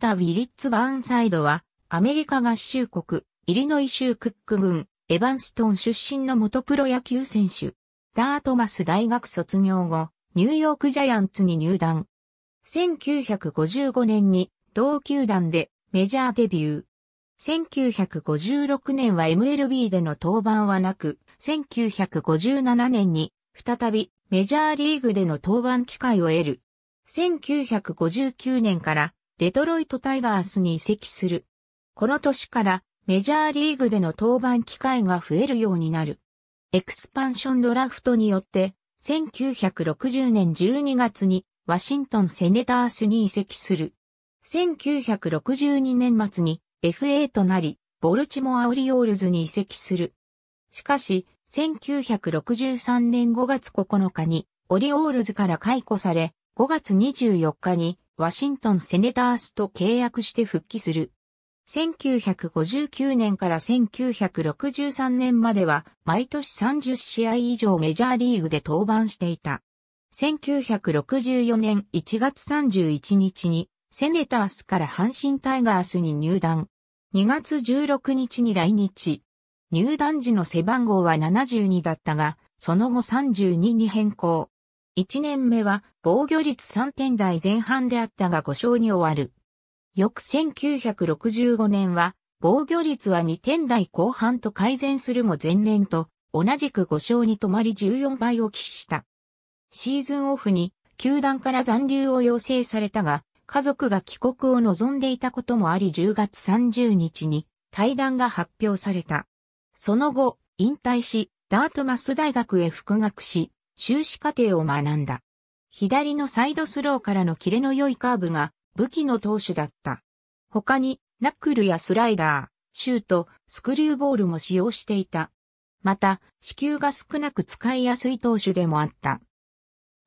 たウィリッツ・バーンサイドは、アメリカ合衆国、イリノイ州クック郡、エヴァンストン出身の元プロ野球選手。ダートマス大学卒業後、ニューヨークジャイアンツに入団。1955年に同球団でメジャーデビュー。1956年は MLB での登板はなく、1957年に再びメジャーリーグでの登板機会を得る。1959年からデトロイトタイガースに移籍する。この年からメジャーリーグでの登板機会が増えるようになる。エクスパンションドラフトによって、1960年12月にワシントンセネタースに移籍する。1962年末に FA となり、ボルチモアオリオールズに移籍する。しかし、1963年5月9日にオリオールズから解雇され、5月24日にワシントンセネタースと契約して復帰する。1959年から1963年までは毎年30試合以上メジャーリーグで登板していた。1964年1月31日にセネタースから阪神タイガースに入団。2月16日に来日。入団時の背番号は72だったが、その後32に変更。1年目は防御率3点台前半であったが5勝に終わる。翌1965年は防御率は2点台後半と改善するも前年と同じく5勝に止まり14倍を喫した。シーズンオフに球団から残留を要請されたが、家族が帰国を望んでいたこともあり10月30日に対談が発表された。その後、引退し、ダートマス大学へ復学し、修士課程を学んだ。左のサイドスローからのキレの良いカーブが武器の投手だった。他に、ナックルやスライダー、シュート、スクリューボールも使用していた。また、支給が少なく使いやすい投手でもあった。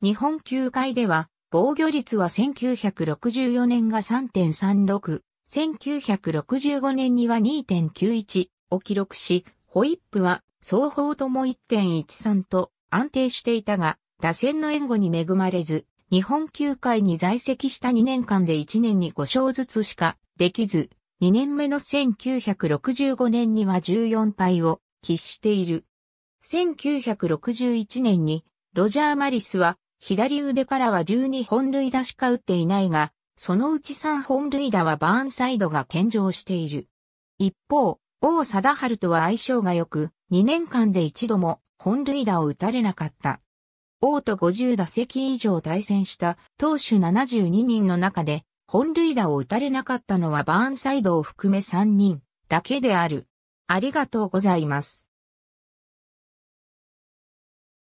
日本球界では、防御率は1964年が3.36、1965年には2.91を記録し、ホイップは双方とも1.13と安定していたが、打線の援護に恵まれず、日本球界に在籍した2年間で1年に5勝ずつしかできず、2年目の1965年には14敗を喫している。1961年にロジャー・マリスは左腕からは12本塁打しか打っていないが、そのうち3本塁打はバーンサイドが献上している。一方、王貞治とは相性が良く、2年間で一度も本塁打を打たれなかった。王と50打席以上対戦した投手72人の中で本塁打を打たれなかったのはバーンサイドを含め3人だけである。ありがとうございます。